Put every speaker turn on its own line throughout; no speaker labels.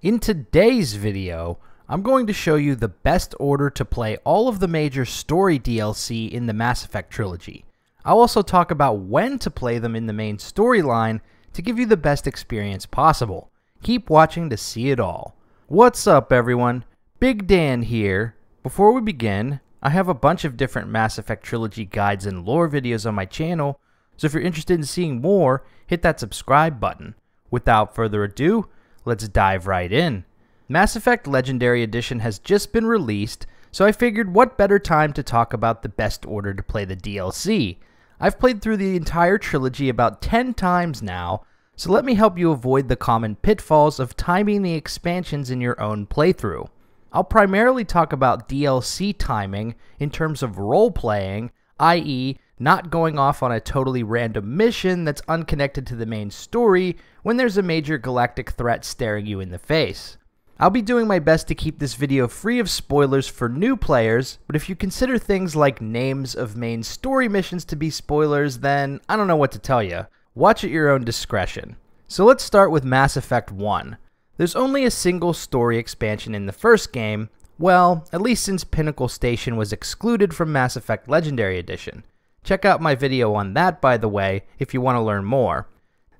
In today's video, I'm going to show you the best order to play all of the major story DLC in the Mass Effect trilogy. I'll also talk about when to play them in the main storyline to give you the best experience possible. Keep watching to see it all. What's up everyone? Big Dan here. Before we begin, I have a bunch of different Mass Effect trilogy guides and lore videos on my channel, so if you're interested in seeing more, hit that subscribe button. Without further ado, Let's dive right in. Mass Effect Legendary Edition has just been released, so I figured what better time to talk about the best order to play the DLC. I've played through the entire trilogy about 10 times now, so let me help you avoid the common pitfalls of timing the expansions in your own playthrough. I'll primarily talk about DLC timing in terms of role playing, i.e., not going off on a totally random mission that's unconnected to the main story when there's a major galactic threat staring you in the face. I'll be doing my best to keep this video free of spoilers for new players, but if you consider things like names of main story missions to be spoilers, then I don't know what to tell you. Watch at your own discretion. So let's start with Mass Effect 1. There's only a single story expansion in the first game, well, at least since Pinnacle Station was excluded from Mass Effect Legendary Edition. Check out my video on that, by the way, if you want to learn more.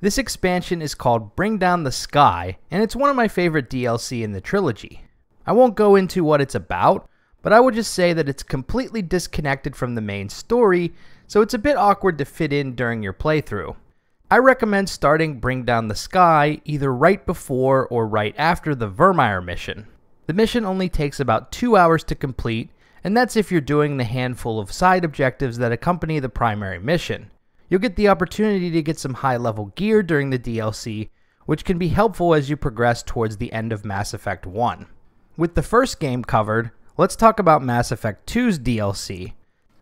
This expansion is called Bring Down the Sky, and it's one of my favorite DLC in the trilogy. I won't go into what it's about, but I would just say that it's completely disconnected from the main story, so it's a bit awkward to fit in during your playthrough. I recommend starting Bring Down the Sky either right before or right after the Vermeer mission. The mission only takes about 2 hours to complete, and that's if you're doing the handful of side objectives that accompany the primary mission. You'll get the opportunity to get some high level gear during the DLC, which can be helpful as you progress towards the end of Mass Effect 1. With the first game covered, let's talk about Mass Effect 2's DLC.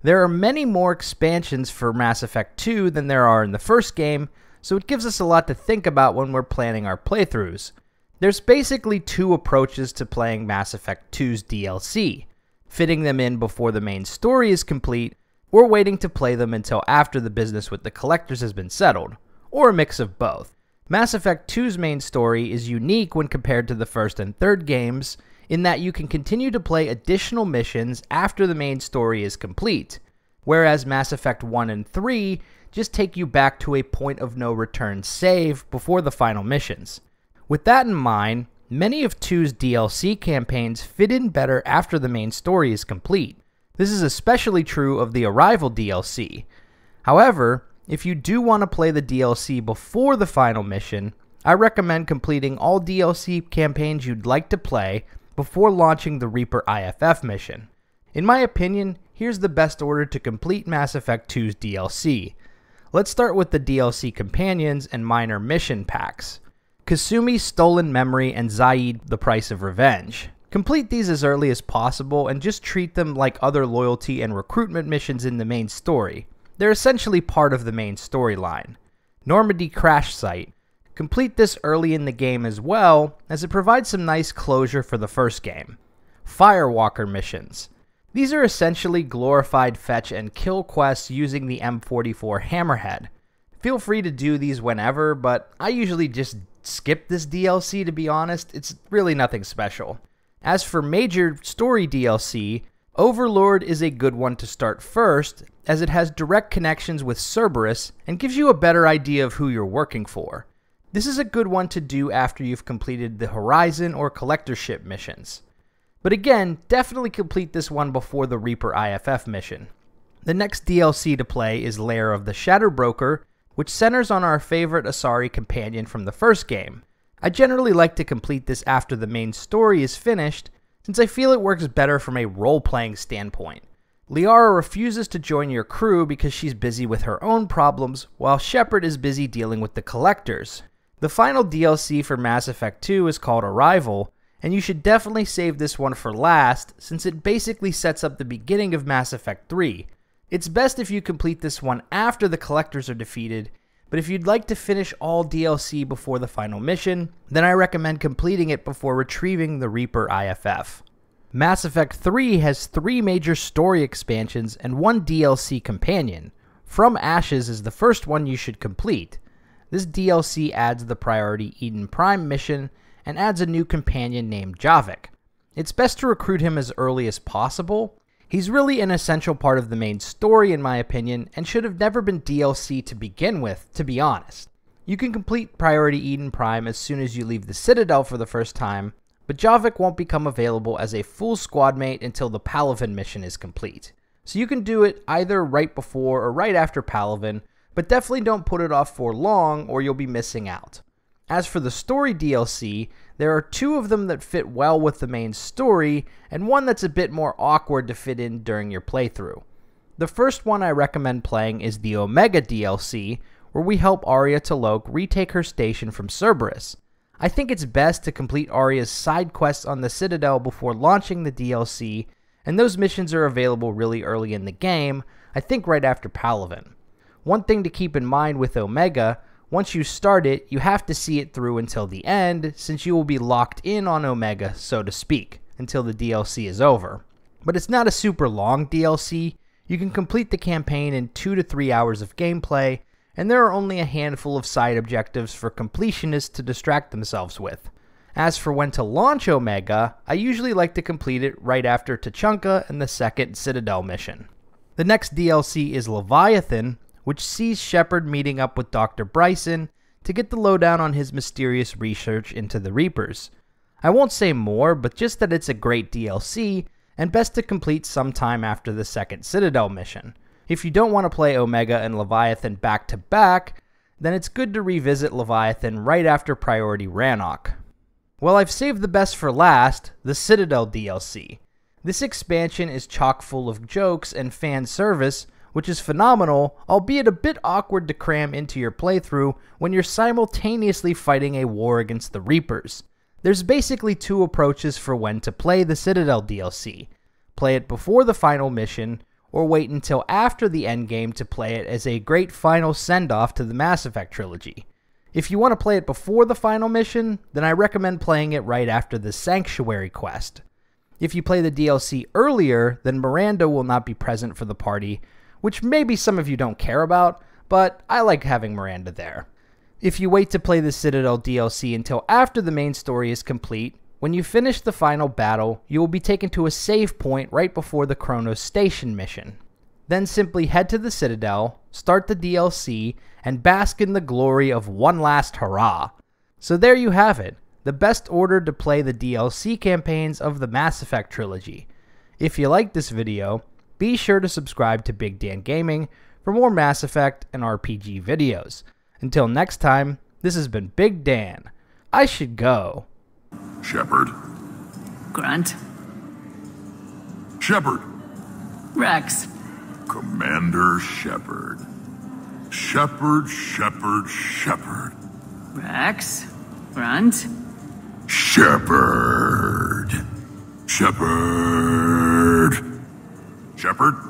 There are many more expansions for Mass Effect 2 than there are in the first game, so it gives us a lot to think about when we're planning our playthroughs. There's basically two approaches to playing Mass Effect 2's DLC fitting them in before the main story is complete, or waiting to play them until after the business with the collectors has been settled, or a mix of both. Mass Effect 2's main story is unique when compared to the first and third games, in that you can continue to play additional missions after the main story is complete, whereas Mass Effect 1 and 3 just take you back to a point of no return save before the final missions. With that in mind, Many of 2's DLC campaigns fit in better after the main story is complete. This is especially true of the Arrival DLC. However, if you do want to play the DLC before the final mission, I recommend completing all DLC campaigns you'd like to play before launching the Reaper IFF mission. In my opinion, here's the best order to complete Mass Effect 2's DLC. Let's start with the DLC companions and minor mission packs. Kasumi's Stolen Memory, and Zaid, The Price of Revenge. Complete these as early as possible and just treat them like other loyalty and recruitment missions in the main story. They're essentially part of the main storyline. Normandy Crash Site. Complete this early in the game as well, as it provides some nice closure for the first game. Firewalker missions. These are essentially glorified fetch and kill quests using the M44 Hammerhead. Feel free to do these whenever, but I usually just skip this DLC to be honest, it's really nothing special. As for major story DLC, Overlord is a good one to start first, as it has direct connections with Cerberus and gives you a better idea of who you're working for. This is a good one to do after you've completed the Horizon or Collectorship missions. But again, definitely complete this one before the Reaper IFF mission. The next DLC to play is Lair of the Shatterbroker. Broker, which centers on our favorite Asari companion from the first game. I generally like to complete this after the main story is finished, since I feel it works better from a role playing standpoint. Liara refuses to join your crew because she's busy with her own problems, while Shepard is busy dealing with the collectors. The final DLC for Mass Effect 2 is called Arrival, and you should definitely save this one for last, since it basically sets up the beginning of Mass Effect 3, it's best if you complete this one after the collectors are defeated, but if you'd like to finish all DLC before the final mission, then I recommend completing it before retrieving the Reaper IFF. Mass Effect 3 has three major story expansions and one DLC companion. From Ashes is the first one you should complete. This DLC adds the priority Eden Prime mission and adds a new companion named Javik. It's best to recruit him as early as possible, He's really an essential part of the main story, in my opinion, and should have never been DLC to begin with, to be honest. You can complete Priority Eden Prime as soon as you leave the Citadel for the first time, but Javik won't become available as a full squadmate until the Palavin mission is complete. So you can do it either right before or right after Palavin, but definitely don't put it off for long or you'll be missing out. As for the story DLC, there are two of them that fit well with the main story, and one that's a bit more awkward to fit in during your playthrough. The first one I recommend playing is the Omega DLC, where we help Arya Taloke retake her station from Cerberus. I think it's best to complete Arya's side quests on the Citadel before launching the DLC, and those missions are available really early in the game, I think right after Palavin. One thing to keep in mind with Omega once you start it, you have to see it through until the end, since you will be locked in on Omega, so to speak, until the DLC is over. But it's not a super long DLC. You can complete the campaign in 2 to 3 hours of gameplay, and there are only a handful of side objectives for completionists to distract themselves with. As for when to launch Omega, I usually like to complete it right after Tachanka and the second Citadel mission. The next DLC is Leviathan, which sees Shepard meeting up with Dr. Bryson to get the lowdown on his mysterious research into the Reapers. I won't say more, but just that it's a great DLC and best to complete sometime after the second Citadel mission. If you don't want to play Omega and Leviathan back to back, then it's good to revisit Leviathan right after Priority Rannoch. Well, I've saved the best for last the Citadel DLC. This expansion is chock full of jokes and fan service which is phenomenal, albeit a bit awkward to cram into your playthrough when you're simultaneously fighting a war against the Reapers. There's basically two approaches for when to play the Citadel DLC play it before the final mission, or wait until after the endgame to play it as a great final send off to the Mass Effect trilogy. If you want to play it before the final mission, then I recommend playing it right after the Sanctuary quest. If you play the DLC earlier, then Miranda will not be present for the party, which maybe some of you don't care about, but I like having Miranda there. If you wait to play the Citadel DLC until after the main story is complete, when you finish the final battle, you will be taken to a save point right before the Kronos Station mission. Then simply head to the Citadel, start the DLC, and bask in the glory of one last hurrah. So there you have it, the best order to play the DLC campaigns of the Mass Effect trilogy. If you liked this video, be sure to subscribe to Big Dan Gaming for more Mass Effect and RPG videos. Until next time, this has been Big Dan. I should go. Shepard. Grunt. Shepard. Rex. Commander Shepard. Shepard, Shepard, Shepard. Rex. Grunt. Shepard. Shepard. Shepard?